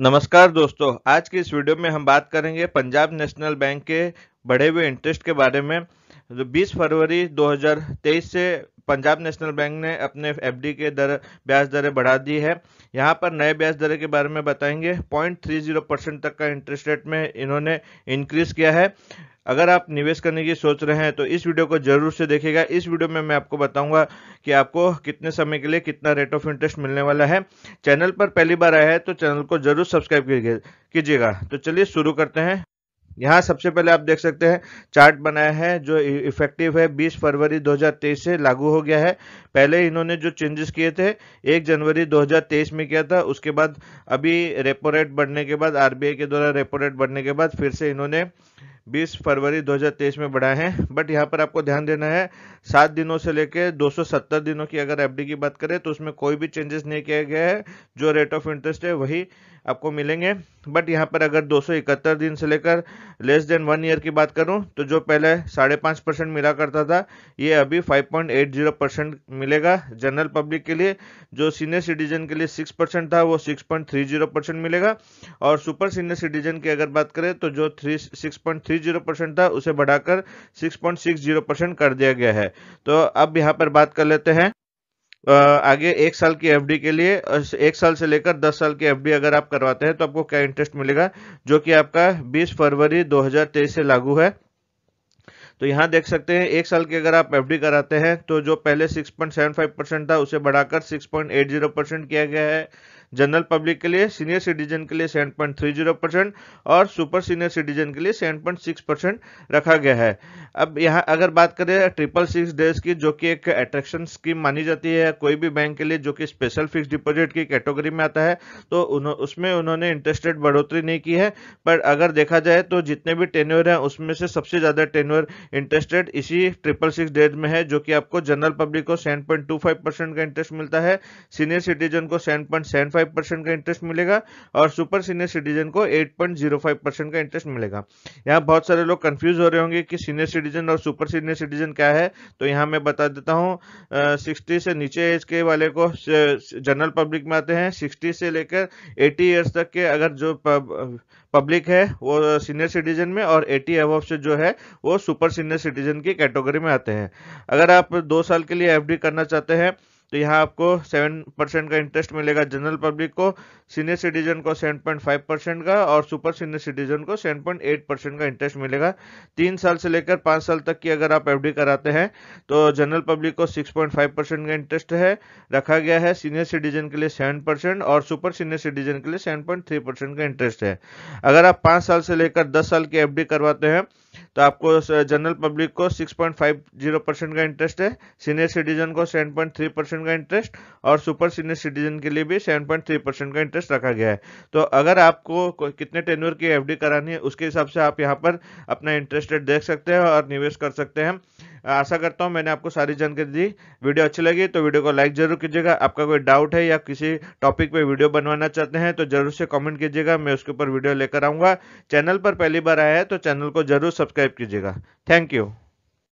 नमस्कार दोस्तों आज की इस वीडियो में हम बात करेंगे पंजाब नेशनल बैंक के बढ़े हुए इंटरेस्ट के बारे में 20 फरवरी 2023 से पंजाब नेशनल बैंक ने अपने एफडी के दर ब्याज दरें बढ़ा दी है यहाँ पर नए ब्याज दरें के बारे में बताएंगे 0.30 परसेंट तक का इंटरेस्ट रेट में इन्होंने इंक्रीज किया है अगर आप निवेश करने की सोच रहे हैं तो इस वीडियो को जरूर से देखेगा इस वीडियो में मैं आपको बताऊंगा कि आपको कितने समय के लिए कितना रेट ऑफ इंटरेस्ट मिलने वाला है चैनल पर पहली बार आया है तो चैनल को जरूर सब्सक्राइब कीजिएगा तो चलिए शुरू करते हैं यहाँ सबसे पहले आप देख सकते हैं चार्ट बनाया है जो इफेक्टिव है 20 फरवरी 2023 से लागू हो गया है पहले इन्होंने जो चेंजेस किए थे 1 जनवरी 2023 में किया था उसके बाद अभी रेपो रेट बढ़ने के बाद आरबीआई के द्वारा रेपो रेट बढ़ने के बाद फिर से इन्होंने 20 फरवरी 2023 में बढ़ाए हैं बट यहाँ पर आपको ध्यान देना है सात दिनों से लेकर 270 दिनों की अगर एफडी की बात करें तो उसमें कोई भी चेंजेस नहीं किया गया है जो रेट ऑफ इंटरेस्ट है वही आपको मिलेंगे बट यहाँ पर अगर दो दिन से लेकर लेस देन वन ईयर की बात करूँ तो जो पहले साढ़े पाँच परसेंट मिला करता था ये अभी 5.80 परसेंट मिलेगा जनरल पब्लिक के लिए जो सीनियर सिटीजन के लिए 6 परसेंट था वो 6.30 परसेंट मिलेगा और सुपर सीनियर सिटीजन की अगर बात करें तो जो थ्री सिक्स परसेंट था उसे बढ़ाकर सिक्स परसेंट कर दिया गया है तो अब यहाँ पर बात कर लेते हैं आगे एक साल की एफडी के लिए एक साल से लेकर दस साल की एफडी अगर आप करवाते हैं तो आपको क्या इंटरेस्ट मिलेगा जो कि आपका 20 फरवरी 2023 से लागू है तो यहाँ देख सकते हैं एक साल की अगर आप एफ कराते हैं तो जो पहले 6.75 परसेंट था उसे बढ़ाकर 6.80 परसेंट किया गया है जनरल पब्लिक के लिए सीनियर सिटीजन के लिए seven point three zero percent और सुपर सीनियर सिटीजन के लिए सेवन पॉइंट सिक्स परसेंट रखा गया है अब यहाँ अगर बात करें ट्रिपल सिक्स डेज की जो कि एक अट्रैक्शन स्कीम मानी जाती है कोई भी बैंक के लिए जो कि स्पेशल फिक्स डिपोजिट की कैटेगरी में आता है तो उन्हों, उसमें उन्होंने इंटरेस्ट रेट बढ़ोतरी नहीं की है पर अगर देखा जाए तो जितने भी टेन्यर हैं उसमें से सबसे ज़्यादा टेन्यर इंटरेस्ट रेट इसी ट्रिपल सिक्स डेज में है जो कि आपको जनरल पब्लिक को seven point two five percent का इंटरेस्ट मिलता है सीनियर सिटीजन को seven point seven five percent का इंटरेस्ट मिलेगा और सुपर सीनियर सिटीजन को eight point zero five percent का इंटरेस्ट मिलेगा यहाँ बहुत सारे लोग कंफ्यूज हो रहे होंगे कि सीनियर सिटीजन और सुपर सीनियर सिटीजन क्या है तो यहाँ मैं बता देता हूँ सिक्सटी से नीचे एज के वाले को जनरल पब्लिक में आते हैं सिक्सटी से लेकर एटी ईयर्स तक के अगर जो पब्लिक है वो सीनियर सिटीजन में और एटी एव से जो है वो सुपर सीनियर सिटीजन की कैटेगरी में आते हैं अगर आप दो साल के लिए एफडी करना चाहते हैं तो यहाँ आपको सेवन परसेंट का इंटरेस्ट मिलेगा जनरल पब्लिक को सीनियर सिटीजन को सेवन पॉइंट फाइव परसेंट का और सुपर सीनियर सिटीजन को सेवन पॉइंट एट परसेंट का इंटरेस्ट मिलेगा तीन साल से लेकर पाँच साल तक की अगर आप एफडी कराते हैं तो जनरल पब्लिक को सिक्स पॉइंट फाइव परसेंट का इंटरेस्ट है रखा गया है सीनियर सिटीजन के लिए सेवन परसेंट और सुपर सीनियर सिटीजन के लिए सेवन पॉइंट थ्री परसेंट का इंटरेस्ट है अगर आप पाँच साल से लेकर दस साल की एफ करवाते हैं तो आपको जनरल पब्लिक को 6.50 परसेंट का इंटरेस्ट है सीनियर सिटीजन को 7.3 परसेंट का इंटरेस्ट और सुपर सीनियर सिटीजन के लिए भी 7.3 परसेंट का इंटरेस्ट रखा गया है तो अगर आपको कितने टेन्यूर की एफडी करानी है उसके हिसाब से आप यहाँ पर अपना इंटरेस्ट रेट देख सकते हैं और निवेश कर सकते हैं आशा करता हूँ मैंने आपको सारी जानकारी दी वीडियो अच्छी लगी तो वीडियो को लाइक जरूर कीजिएगा आपका कोई डाउट है या किसी टॉपिक पे वीडियो बनवाना चाहते हैं तो जरूर से कमेंट कीजिएगा मैं उसके ऊपर वीडियो लेकर आऊँगा चैनल पर पहली बार आया है तो चैनल को जरूर सब्सक्राइब सब्सक्राइब कीजिएगा थैंक यू